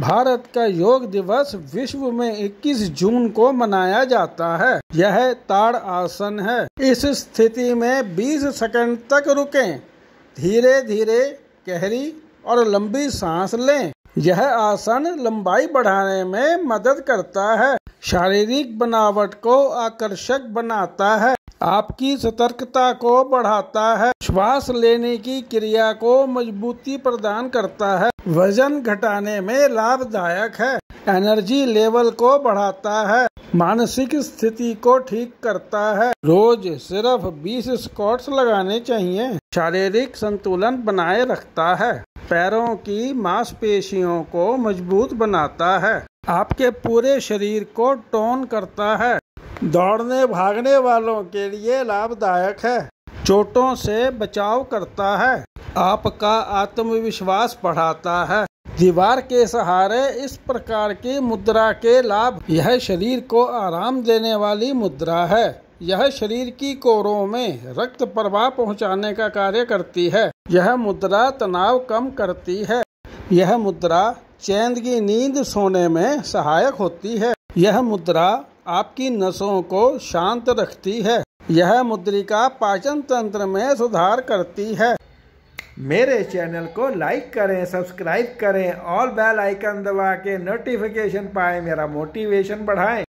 भारत का योग दिवस विश्व में 21 जून को मनाया जाता है यह ताड़ आसन है इस स्थिति में 20 सेकंड तक रुकें, धीरे धीरे गहरी और लंबी सांस लें यह आसन लंबाई बढ़ाने में मदद करता है शारीरिक बनावट को आकर्षक बनाता है आपकी सतर्कता को बढ़ाता है श्वास लेने की क्रिया को मजबूती प्रदान करता है वजन घटाने में लाभदायक है एनर्जी लेवल को बढ़ाता है मानसिक स्थिति को ठीक करता है रोज सिर्फ 20 स्कॉट्स लगाने चाहिए शारीरिक संतुलन बनाए रखता है पैरों की मांसपेशियों को मजबूत बनाता है आपके पूरे शरीर को टोन करता है दौड़ने भागने वालों के लिए लाभदायक है चोटों से बचाव करता है आपका आत्मविश्वास बढ़ाता है दीवार के सहारे इस प्रकार की मुद्रा के लाभ यह शरीर को आराम देने वाली मुद्रा है यह शरीर की कोरों में रक्त प्रवाह पहुंचाने का कार्य करती है यह मुद्रा तनाव कम करती है यह मुद्रा चैन की नींद सोने में सहायक होती है यह मुद्रा आपकी नसों को शांत रखती है यह मुद्रिका पाचन तंत्र में सुधार करती है मेरे चैनल को लाइक करें सब्सक्राइब करें और बेल आइकन दबा के नोटिफिकेशन पाएं मेरा मोटिवेशन बढ़ाएं